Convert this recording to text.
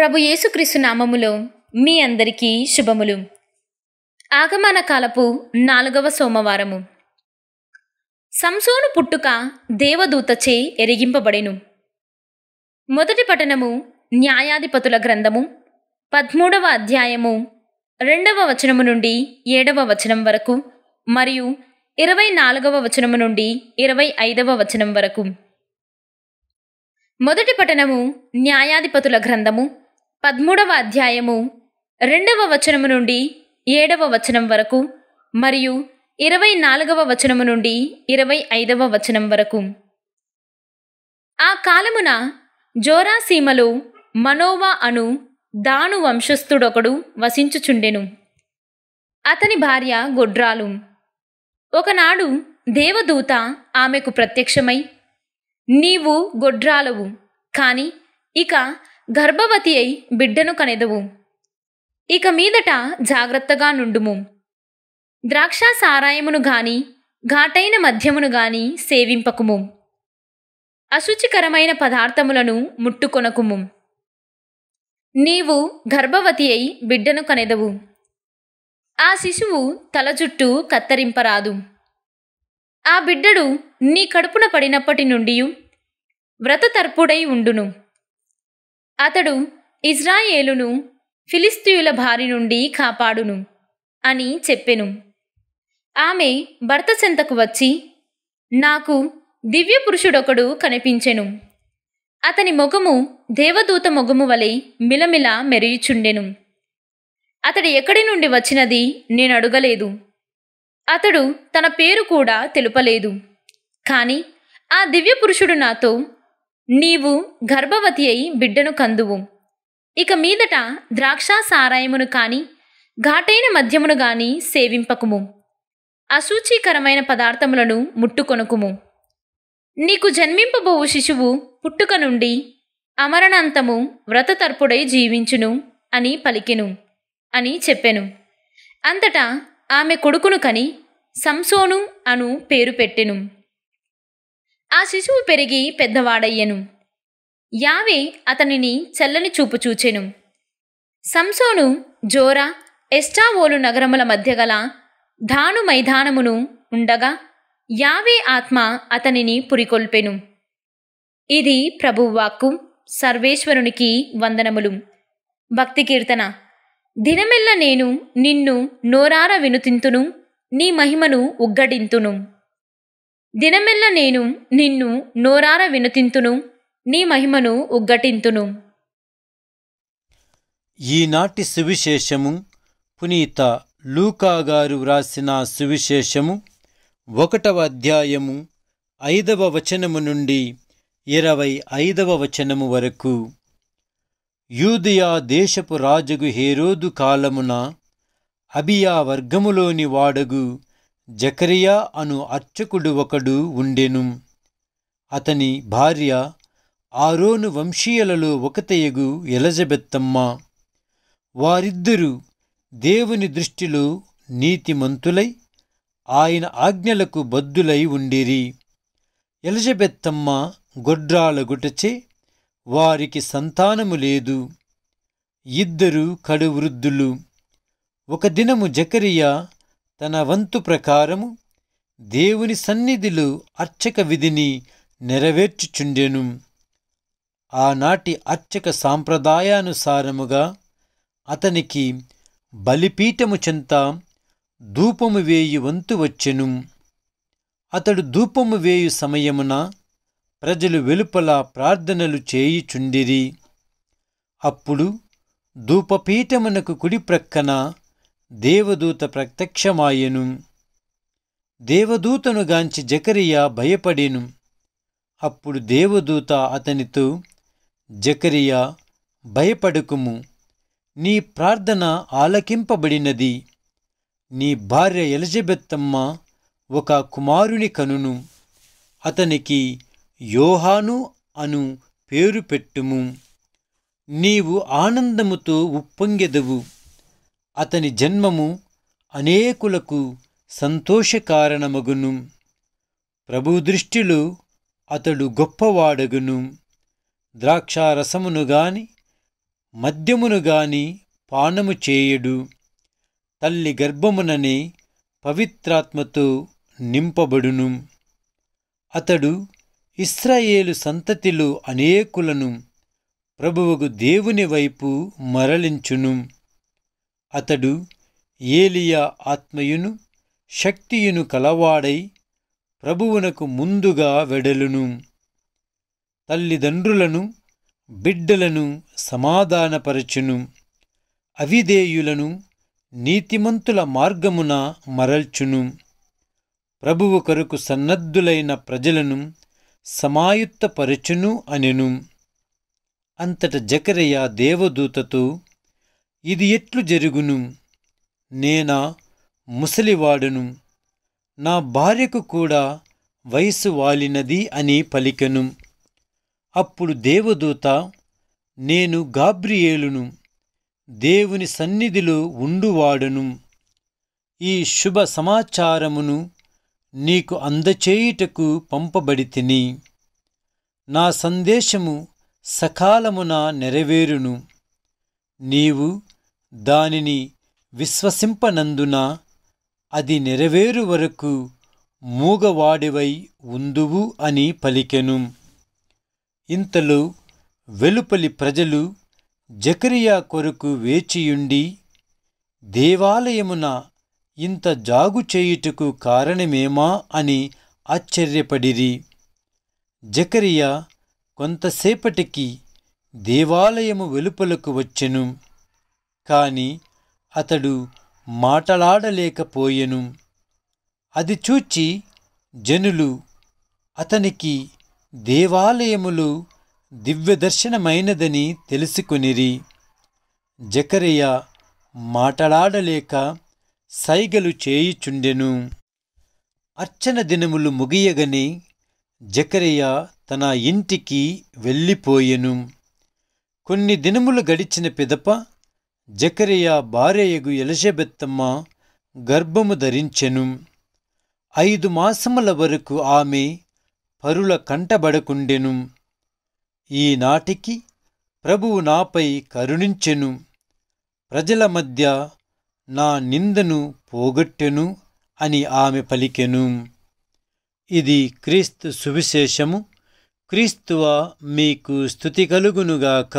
ప్రభు యేసుక్రీస్తు నామములో మీ అందరికీ శుభములు ఆగమన కాలపు నాలుగవ సోమవారము సంసోను పుట్టుక దేవదూతచే ఎరిగింపబడెను మొదటి పఠనము న్యాయాధిపతుల గ్రంథము పదమూడవ అధ్యాయము రెండవ వచనము నుండి ఏడవ వచనం వరకు మరియు ఇరవై నాలుగవ వచనము నుండి ఇరవై ఐదవ వచనం వరకు మొదటి పఠనము న్యాయాధిపతుల గ్రంథము పదమూడవ అధ్యాయము రెండవ వచనము నుండి ఏడవ వచనం వరకు మరియు ఇరవై నాలుగవ వచనము నుండి ఇరవై ఐదవ వచనం వరకు ఆ కాలమున జోరాసీమలో మనోవా అను దాను వంశస్థుడొకడు వసించుచుండెను అతని భార్య గొడ్రాలు ఒకనాడు దేవదూత ఆమెకు ప్రత్యక్షమై నీవు గొడ్రాలవు కాని ఇక గర్భవతి అయి బిడ్డను కనెదవు ఇక మీదట జాగ్రత్తగా నుండుము ద్రాక్ష సారాయమును గాని ఘాటైన మద్యమును గాని సేవింపకుము అశుచికరమైన పదార్థములను ముట్టుకొనకుము నీవు గర్భవతి అయి బిడ్డను కనెదవు ఆ శిశువు తల చుట్టూ కత్తరింపరాదు ఆ బిడ్డడు నీ కడుపున పడినప్పటి నుండి వ్రతతర్పుడై ఉండును అతడు ఇజ్రాయేలును ఫిలిస్తీయుల భారి నుండి కాపాడును అని చెప్పెను ఆమె భర్త చెంతకు వచ్చి నాకు దివ్య పురుషుడొకడు కనిపించెను అతని ముఖము దేవదూత మొగము వలె మిలమిల మెరుగుచుండెను అతడు ఎక్కడి నుండి వచ్చినది నేను అడగలేదు అతడు తన పేరు కూడా తెలుపలేదు కానీ ఆ దివ్య పురుషుడు నాతో నీవు గర్భవతి అయి బిడ్డను కందువు ఇక మీదట ద్రాక్ష సారాయమును కాని ఘాటైన మద్యమును గాని సేవింపకుము అశుచీకరమైన పదార్థములను ముట్టుకొనుకుము నీకు జన్మింపబోవు శిశువు పుట్టుక నుండి అమరణాంతము వ్రతతర్పుడై జీవించును అని పలికెను అని చెప్పెను అంతటా ఆమె కొడుకును కని సంసోను అను పేరు పెట్టెను ఆ శిశువు పెరిగి పెద్దవాడయ్యను యావే అతనిని చల్లని చూపు చూచెను సంసోను జోరా ఎస్టావోలు నగరముల మధ్య గల ధాను మైదానమును ఉండగా యావే ఆత్మ అతనిని పురికొల్పెను ఇది ప్రభువాక్కు సర్వేశ్వరునికి వందనములు భక్తి కీర్తన దినమెల్ల నేను నిన్ను నోరార వినుతింతును నీ మహిమను ఉగ్గడింతును దినమెల్ల నేను నిన్ను నోరార వినతింతును నీ మహిమను ఉగ్గటింతును ఈనాటి సువిశేషము పునీత లూకాగారు వ్రాసిన సువిశేషము ఒకటవ అధ్యాయము ఐదవ వచనము నుండి ఇరవై ఐదవ వచనము వరకు యూదియా దేశపు రాజుగు హేరోదు కాలమున అబియా వర్గములోని వాడగు జకరియా అను అర్చకుడు ఒకడు ఉండెను అతని భార్య ఆరోను వంశీయులలో ఒకతయగు ఎలజబెత్తమ్మ వారిద్దరూ దేవుని దృష్టిలో నీతిమంతులై ఆయన ఆజ్ఞలకు బద్దులై ఉండిరి గొడ్రాల గొడ్రాలగుటచే వారికి సంతానము లేదు ఇద్దరు కడువృద్ధులు ఒక దినము జకరియా తన వంతు ప్రకారము దేవుని సన్నిధిలో అర్చక విధిని నెరవేర్చుచుండెను ఆనాటి అర్చక సాంప్రదాయానుసారముగా అతనికి బలిపీఠము చెంత ధూపము వేయి వంతు వచ్చెను అతడు ధూపము వేయు సమయమున ప్రజలు వెలుపల ప్రార్థనలు చేయుచుండిరి అప్పుడు ధూపపీఠమునకు కుడి ప్రక్కన దేవదూత ప్రత్యక్షమాయెను దేవదూతను గాంచి జకరియా భయపడెను అప్పుడు దేవదూత అతనితో జకరియా భయపడుకుము నీ ప్రార్థన ఆలకింపబడినది నీ భార్య ఎలిజబెత్తమ్మ ఒక కుమారుని కనును అతనికి యోహాను అను పేరు పెట్టుము నీవు ఆనందముతో ఉప్పొంగెదవు అతని జన్మము అనేకులకు సంతోషకారణమగును ప్రభు దృష్టిలో అతడు గొప్పవాడగును ద్రాక్షారసమును గాని మద్యమును గాని పానము చేయడు తల్లి గర్భముననే పవిత్రాత్మతో నింపబడును అతడు ఇస్రాయేలు సంతతిలో అనేకులను ప్రభువుకు దేవుని వైపు మరలించును అతడు ఏలియా ఆత్మయును శక్తియును కలవాడై ప్రభువునకు ముందుగా వెడలును తల్లిదండ్రులను బిడ్డలను సమాధానపరచును అవిధేయులను నీతిమంతుల మార్గమున మరల్చును ప్రభువు కొరకు సన్నద్ధులైన ప్రజలను సమాయుత్తపరచును అనెను అంతట జకరయ్య దేవదూతతో ఇది ఎట్లు జరుగును నేనా ముసలివాడును నా భార్యకు కూడా వయసు వాలినది అని పలికెను అప్పుడు దేవదూత నేను గాబ్రియేలును దేవుని సన్నిధిలో ఉండువాడను ఈ శుభ సమాచారమును నీకు అందచేయుటకు పంపబడి తిని నా సందేశము సకాలమున నెరవేరును నీవు దానిని విశ్వసింపనందున అది నెరవేరు వరకు మూగవాడివై ఉందువు అని పలికెను ఇంతలో వెలుపలి ప్రజలు జకరియా కొరకు వేచియుండి దేవాలయమున ఇంత జాగు చేయుటకు కారణమేమా అని ఆశ్చర్యపడిరి జకరియా కొంతసేపటికి దేవాలయము వెలుపలకు వచ్చెను కాని అతడు మాటలాడలేకపోయెను అది చూచి జనులు అతనికి దేవాలయములు దివ్యదర్శనమైనదని తెలుసుకునిరి జకరయ్య మాటలాడలేక సైగలు చేయుచుండెను అర్చన దినములు ముగియగని జకరయ్య తన ఇంటికి వెళ్ళిపోయెను కొన్ని దినములు గడిచిన పిదప జకరియా భార్యయగు ఎలిజబెత్తమ్మ గర్భము ధరించెను ఐదు మాసముల వరకు ఆమె పరుల కంటబడకుండెను ఈనాటికి ప్రభువు నాపై కరుణించెను ప్రజల మధ్య నా నిందను పోగొట్టెను అని ఆమె పలికెను ఇది క్రీస్తు సువిశేషము క్రీస్తువ మీకు స్థుతి కలుగునుగాక